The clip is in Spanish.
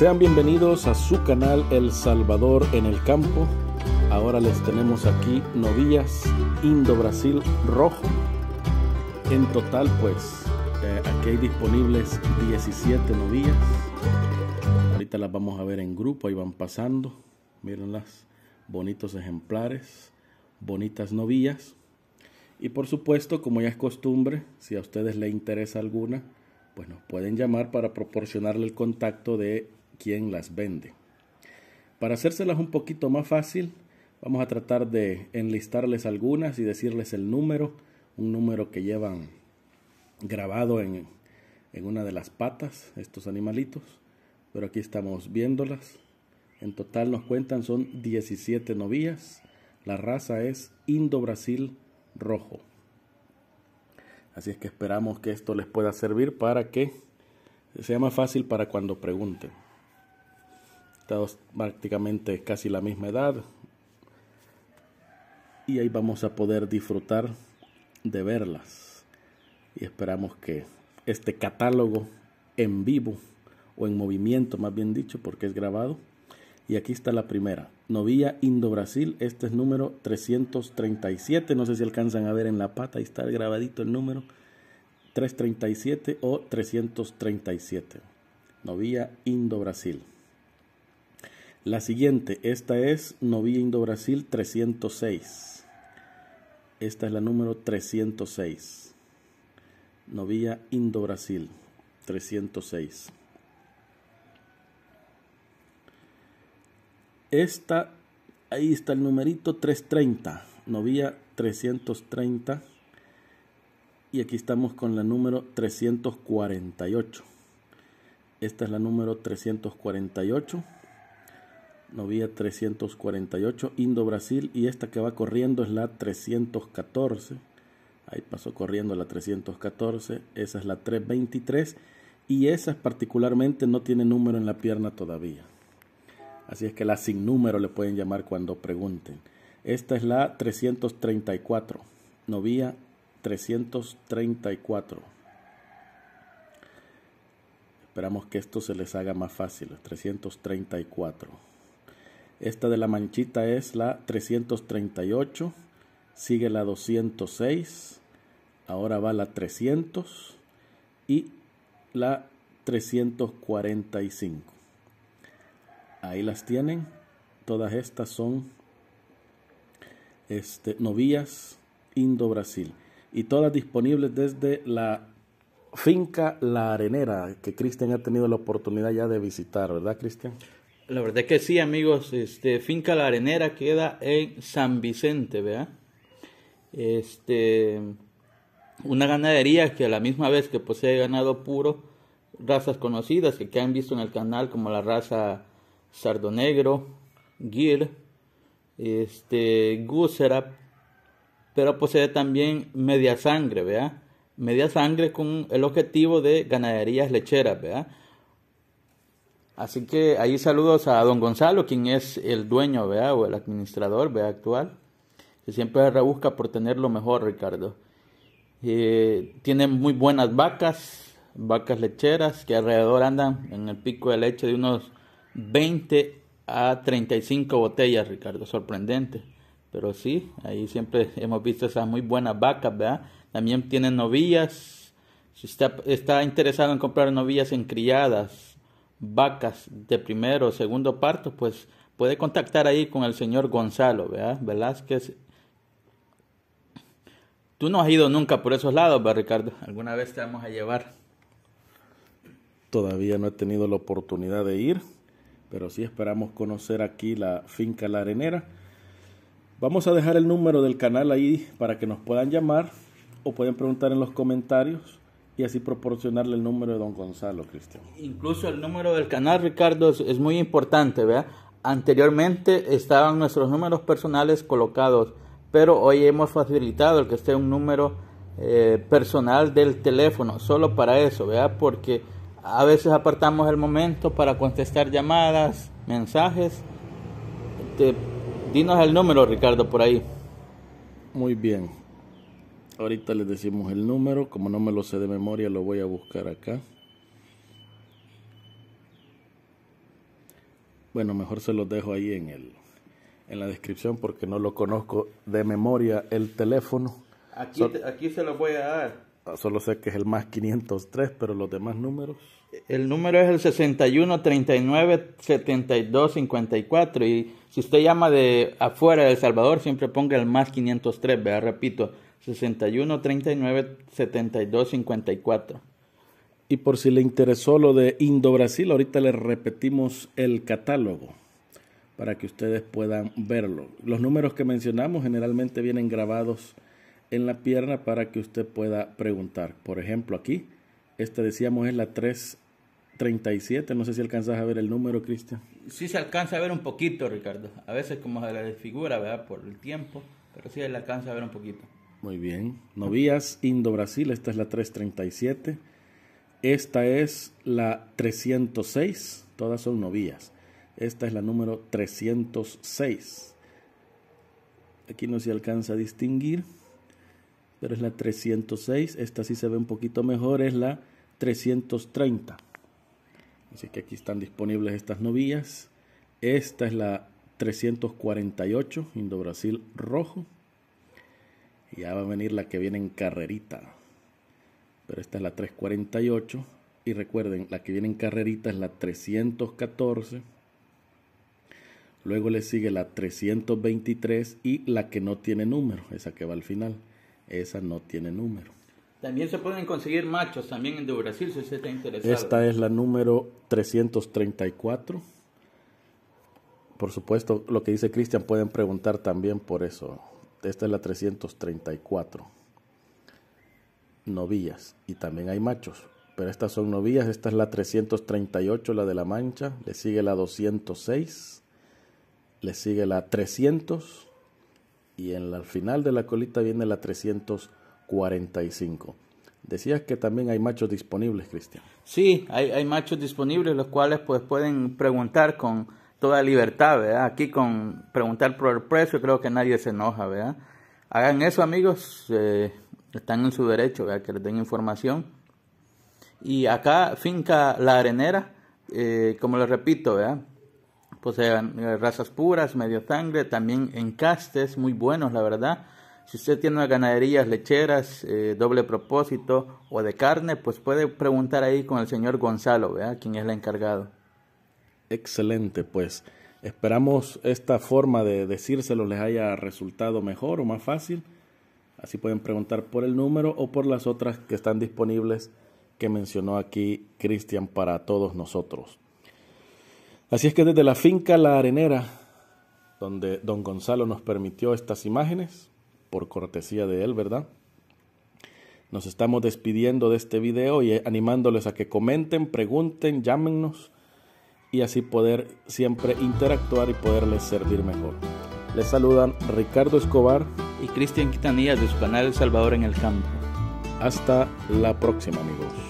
Sean bienvenidos a su canal El Salvador en el Campo. Ahora les tenemos aquí novillas Indo Brasil Rojo. En total, pues eh, aquí hay disponibles 17 novillas. Ahorita las vamos a ver en grupo, ahí van pasando. Mírenlas, bonitos ejemplares, bonitas novillas. Y por supuesto, como ya es costumbre, si a ustedes les interesa alguna, pues nos pueden llamar para proporcionarle el contacto de quién las vende. Para hacérselas un poquito más fácil, vamos a tratar de enlistarles algunas y decirles el número, un número que llevan grabado en, en una de las patas, estos animalitos, pero aquí estamos viéndolas. En total nos cuentan son 17 novillas. La raza es Indo Brasil Rojo. Así es que esperamos que esto les pueda servir para que sea más fácil para cuando pregunten prácticamente casi la misma edad. Y ahí vamos a poder disfrutar de verlas. Y esperamos que este catálogo en vivo o en movimiento, más bien dicho, porque es grabado. Y aquí está la primera. Novia Indo Brasil. Este es número 337. No sé si alcanzan a ver en la pata. Ahí está grabadito el número. 337 o 337. Novia Indo Brasil. La siguiente, esta es Novia Indo Brasil 306. Esta es la número 306. Novia Indo Brasil 306. Esta, ahí está el numerito 330. Novia 330. Y aquí estamos con la número 348. Esta es la número 348 novia 348, Indo-Brasil, y esta que va corriendo es la 314. Ahí pasó corriendo la 314, esa es la 323, y esa particularmente no tiene número en la pierna todavía. Así es que la sin número le pueden llamar cuando pregunten. Esta es la 334, novia 334. Esperamos que esto se les haga más fácil, 334. Esta de la manchita es la 338. Sigue la 206. Ahora va la 300 y la 345. Ahí las tienen. Todas estas son este, novillas Indo Brasil. Y todas disponibles desde la finca La Arenera, que Cristian ha tenido la oportunidad ya de visitar, ¿verdad, Cristian? La verdad que sí, amigos. Este, Finca La Arenera queda en San Vicente, ¿verdad? Este, una ganadería que a la misma vez que posee ganado puro, razas conocidas que, han visto en el canal, como la raza Sardonegro, Gir, este, pero posee también media sangre, ¿verdad? Media sangre con el objetivo de ganaderías lecheras, ¿verdad? Así que ahí saludos a don Gonzalo, quien es el dueño, ¿vea? O el administrador, ¿vea? Actual. Que siempre busca por tener lo mejor, Ricardo. Eh, tiene muy buenas vacas, vacas lecheras, que alrededor andan en el pico de leche de unos 20 a 35 botellas, Ricardo. Sorprendente. Pero sí, ahí siempre hemos visto esas muy buenas vacas, vea. También tiene novillas. Si está, está interesado en comprar novillas en criadas, vacas de primero o segundo parto, pues puede contactar ahí con el señor Gonzalo, ¿verdad? Velázquez. Tú no has ido nunca por esos lados, ¿verdad, Ricardo? ¿Alguna vez te vamos a llevar? Todavía no he tenido la oportunidad de ir, pero sí esperamos conocer aquí la finca La Arenera. Vamos a dejar el número del canal ahí para que nos puedan llamar o pueden preguntar en los comentarios y así proporcionarle el número de don Gonzalo, Cristian. Incluso el número del canal, Ricardo, es, muy importante, ¿verdad? Anteriormente estaban nuestros números personales colocados, pero hoy hemos facilitado el que esté un número eh, personal del teléfono, solo para eso, ¿verdad? Porque a veces apartamos el momento para contestar llamadas, mensajes. Te, dinos el número, Ricardo, por ahí. Muy bien. Ahorita les decimos el número. Como no me lo sé de memoria, lo voy a buscar acá. Bueno, mejor se los dejo ahí en, el, en la descripción porque no lo conozco de memoria el teléfono. Aquí, se los voy a dar. Ah, solo sé que es el más 503, pero los demás números. El número es el 61397254. Y si usted llama de afuera de El Salvador, siempre ponga el más 503, Vea, Repito, 61 39 72 54. Y por si le interesó lo de Indo Brasil ahorita le repetimos el catálogo para que ustedes puedan verlo. Los números que mencionamos generalmente vienen grabados en la pierna para que usted pueda preguntar. Por ejemplo, aquí, esta decíamos es la 337, no sé si alcanzas a ver el número, Cristian. Sí se alcanza a ver un poquito, Ricardo. A veces como se la desfigura, ¿verdad? Por el tiempo, pero sí se le alcanza a ver un poquito. Muy bien. Novías Indo Brasil, esta es la 337. Esta es la 306, todas son novías. Esta es la número 306. Aquí no se alcanza a distinguir, pero es la 306. Esta sí se ve un poquito mejor, es la 330. Así que aquí están disponibles estas novillas. Esta es la 348, Indo Brasil rojo. Ya va a venir la que viene en carrerita. Pero esta es la 348. Y recuerden, la que viene en carrerita es la 314. Luego le sigue la 323 y la que no tiene número, esa que va al final. Esa no tiene número. También se pueden conseguir machos también de Brasil si usted está interesado. Esta es la número 334. Por supuesto, lo que dice Cristian pueden preguntar también por eso. Esta es la 334. Novillas. Y también hay machos. Pero estas son novillas. Esta es la 338, la de la mancha. Le sigue la 206. Le sigue la 300. Y en la, al final de la colita viene la 345. Decías que también hay machos disponibles, Cristian. Sí, hay, machos disponibles, los cuales pues pueden preguntar con toda libertad, ¿verdad? Aquí con preguntar por el precio creo que nadie se enoja, ¿verdad? Hagan eso amigos, eh, están en su derecho, ¿verdad? Que les den información. Y acá, finca La Arenera, eh, como les repito, ¿verdad? Poseen eh, razas puras, medio sangre, también encastes muy buenos, la verdad. Si usted tiene ganaderías lecheras, doble propósito o de carne, pues puede preguntar ahí con el señor Gonzalo, ¿verdad? quien es el encargado. Excelente, pues esperamos esta forma de decírselo les haya resultado mejor o más fácil. Así pueden preguntar por el número o por las otras que están disponibles que mencionó aquí Cristian para todos nosotros. Así es que desde la finca La Arenera, donde don Gonzalo nos permitió estas imágenes, por cortesía de él, ¿verdad? Nos estamos despidiendo de este video y animándoles a que comenten, pregunten, llámennos y así poder siempre interactuar y poderles servir mejor. Les saludan Ricardo Escobar y Cristian Quitanías de su canal El Salvador en el Campo. Hasta la próxima amigos.